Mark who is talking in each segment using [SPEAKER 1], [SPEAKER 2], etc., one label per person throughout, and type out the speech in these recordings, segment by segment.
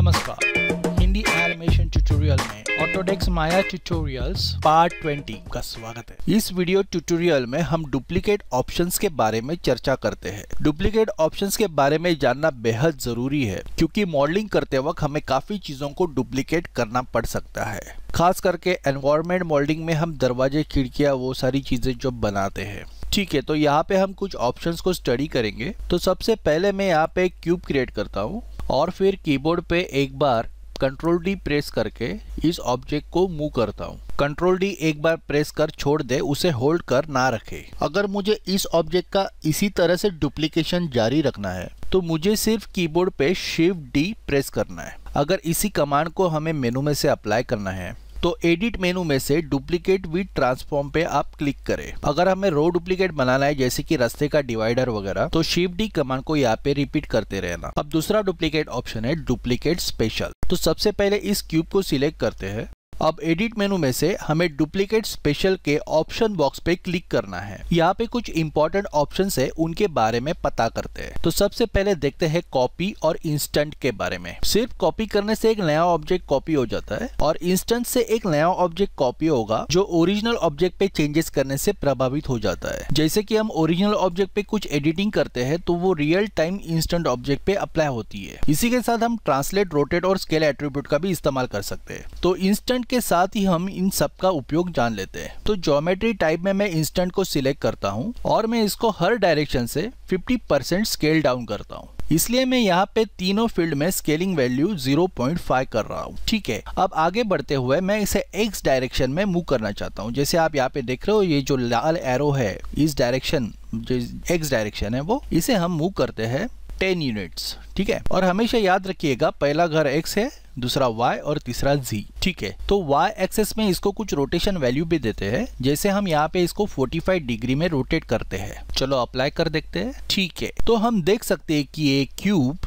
[SPEAKER 1] नमस्कार Hindi animation tutorial में ऑटोडेक्स माया tutorials part 20 का स्वागत है इस वीडियो ट्यूटोरियल में हम डुप्लीकेट ऑप्शंस के बारे में चर्चा करते हैं डुप्लीकेट ऑप्शंस के बारे में जानना बेहद जरूरी है क्योंकि मॉडलिंग करते वक्त हमें काफी चीजों को डुप्लीकेट करना पड़ सकता है खास करके एनवायरमेंट मॉडलिंग में हम दरवाजे खिड़कियाँ वो सारी चीजें जो बनाते हैं ठीक है तो यहाँ पे हम कुछ ऑप्शंस को स्टडी करेंगे तो सबसे पहले मैं यहाँ पे क्यूब क्रिएट करता हूँ और फिर कीबोर्ड पे एक बार कंट्रोल डी प्रेस करके इस ऑब्जेक्ट को मूव करता हूँ कंट्रोल डी एक बार प्रेस कर छोड़ दे उसे होल्ड कर ना रखे अगर मुझे इस ऑब्जेक्ट का इसी तरह से डुप्लीकेशन जारी रखना है तो मुझे सिर्फ कीबोर्ड पे शिफ्ट डी प्रेस करना है अगर इसी कमांड को हमें मेनू में से अप्लाई करना है तो एडिट मेनू में से डुप्लीकेट विथ ट्रांसफॉर्म पे आप क्लिक करें अगर हमें रो डुप्लीकेट बनाना है जैसे कि रास्ते का डिवाइडर वगैरह तो शिफ्ट डी कमांड को यहाँ पे रिपीट करते रहना अब दूसरा डुप्लीकेट ऑप्शन है डुप्लीकेट स्पेशल तो सबसे पहले इस क्यूब को सिलेक्ट करते हैं अब एडिट मेनू में से हमें डुप्लीकेट स्पेशल के ऑप्शन बॉक्स पे क्लिक करना है यहाँ पे कुछ इंपॉर्टेंट ऑप्शन है उनके बारे में पता करते हैं तो सबसे पहले देखते हैं कॉपी और इंस्टेंट के बारे में सिर्फ कॉपी करने से एक नया ऑब्जेक्ट कॉपी हो जाता है और इंस्टेंट से एक नया ऑब्जेक्ट कॉपी होगा जो ओरिजिनल ऑब्जेक्ट पे चेंजेस करने से प्रभावित हो जाता है जैसे की हम ओरिजिनल ऑब्जेक्ट पे कुछ एडिटिंग करते हैं तो वो रियल टाइम इंस्टेंट ऑब्जेक्ट पे अप्लाई होती है इसी के साथ हम ट्रांसलेट रोटेट और स्केल एट्रीब्यूट का भी इस्तेमाल कर सकते हैं तो इंस्टेंट के साथ ही हम इन सब का उपयोग जान लेते हैं तो ज्योमेट्री टाइप में मैं इंस्टेंट को सिलेक्ट करता हूँ और मैं इसको हर डायरेक्शन से 50% स्केल डाउन करता हूँ इसलिए मैं यहाँ पे तीनों फील्ड में स्केलिंग वैल्यू 0.5 कर रहा हूँ ठीक है अब आगे बढ़ते हुए मैं इसे एक्स डायरेक्शन में मूव करना चाहता हूँ जैसे आप यहाँ पे देख रहे हो ये जो लाल एरो है इस डायरेक्शन जो एक्स डायरेक्शन है वो इसे हम मूव करते हैं टेन यूनिट्स ठीक है और हमेशा याद रखिएगा पहला घर एक्स है दूसरा वाई और तीसरा जी ठीक है तो वाई एक्सेस में इसको कुछ रोटेशन वैल्यू भी देते हैं जैसे हम यहाँ पे इसको 45 डिग्री में रोटेट करते हैं चलो अप्लाई कर देखते हैं ठीक है तो हम देख सकते हैं कि ये क्यूब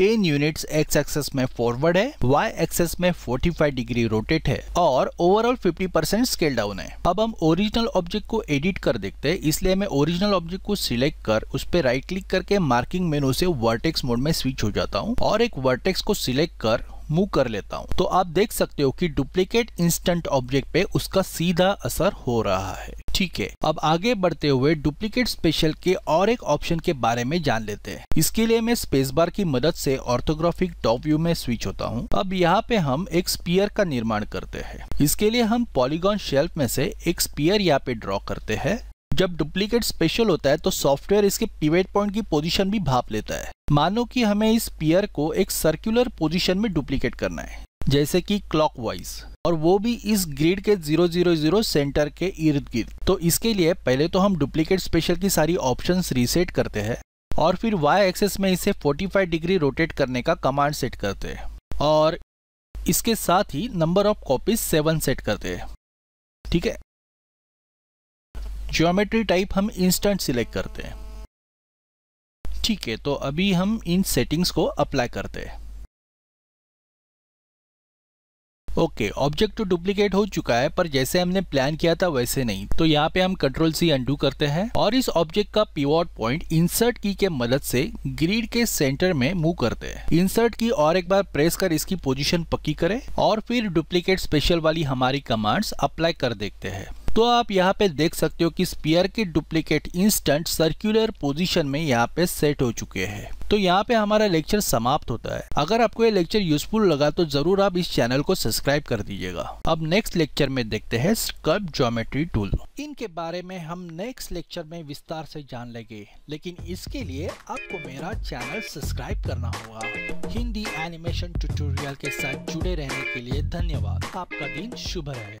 [SPEAKER 1] 10 यूनिट्स एक्स एक्सेस में फॉरवर्ड है वाई एक्सेस में 45 डिग्री रोटेट है और ओवरऑल 50 परसेंट स्केल डाउन है अब हम ओरिजिनल ऑब्जेक्ट को एडिट कर देखते हैं इसलिए मैं ओरिजिनल ऑब्जेक्ट को सिलेक्ट कर उस पर राइट क्लिक करके मार्किंग मेनू से वर्टेक्स मोड में स्विच हो जाता हूँ और एक वर्टेक्स को सिलेक्ट कर मूव कर लेता हूँ तो आप देख सकते हो कि डुप्लीकेट इंस्टेंट ऑब्जेक्ट पे उसका सीधा असर हो रहा है ठीक है अब आगे बढ़ते हुए डुप्लीकेट स्पेशल के और एक ऑप्शन के बारे में जान लेते हैं इसके लिए मैं स्पेस बार की मदद से ऑर्थोग्राफिक टॉप व्यू में स्विच होता हूँ अब यहाँ पे हम एक स्पीयर का निर्माण करते हैं इसके लिए हम पॉलीगॉन शेल्फ में से एक स्पीयर यहाँ पे ड्रॉ करते हैं जब डुप्लीकेट स्पेशल होता है तो सॉफ्टवेयर इसके पिवेट पॉइंट की पोजीशन भी भाप लेता है मानो कि हमें इस पियर को एक सर्कुलर पोजीशन में डुप्लीकेट करना है जैसे कि क्लॉकवाइज और वो भी इस ग्रिड के 000 सेंटर के इर्द गिर्द तो इसके लिए पहले तो हम डुप्लीकेट स्पेशल की सारी ऑप्शन रीसेट करते हैं और फिर वाई एक्सेस में इसे फोर्टी डिग्री रोटेट करने का कमांड सेट करते हैं और इसके साथ ही number of copies seven set करते हैं ठीक है ज्योमेट्री टाइप हम इंस्टेंट सिलेक्ट करते हैं ठीक है तो अभी हम इन सेटिंग्स को अप्लाई करते हैं ओके ऑब्जेक्ट तो डुप्लीकेट हो चुका है पर जैसे हमने प्लान किया था वैसे नहीं तो यहाँ पे हम कंट्रोल सी अंडू करते हैं और इस ऑब्जेक्ट का पिवॉट पॉइंट इंसर्ट की के मदद से ग्रीड के सेंटर में मूव करते हैं इंसर्ट की और एक बार प्रेस कर इसकी पोजीशन पक्की करें और फिर डुप्लीकेट स्पेशल वाली हमारी कमांड्स अप्लाई कर देखते हैं तो आप यहाँ पे देख सकते हो कि स्पीयर के डुप्लीकेट इंस्टेंट सर्कुलर पोजीशन में यहाँ पे सेट हो चुके हैं तो यहाँ पे हमारा लेक्चर समाप्त होता है अगर आपको ये लेक्चर यूजफुल लगा तो जरूर आप इस चैनल को सब्सक्राइब कर दीजिएगा अब नेक्स्ट लेक्चर में देखते हैं स्कर्प ज्योमेट्री टूल इनके बारे में हम नेक्स्ट लेक्चर में विस्तार से जान लेंगे लेकिन इसके लिए आपको मेरा चैनल सब्सक्राइब करना होगा हिंदी एनिमेशन ट्यूटोरियल के साथ जुड़े रहने के लिए धन्यवाद आपका दिन शुभ रहे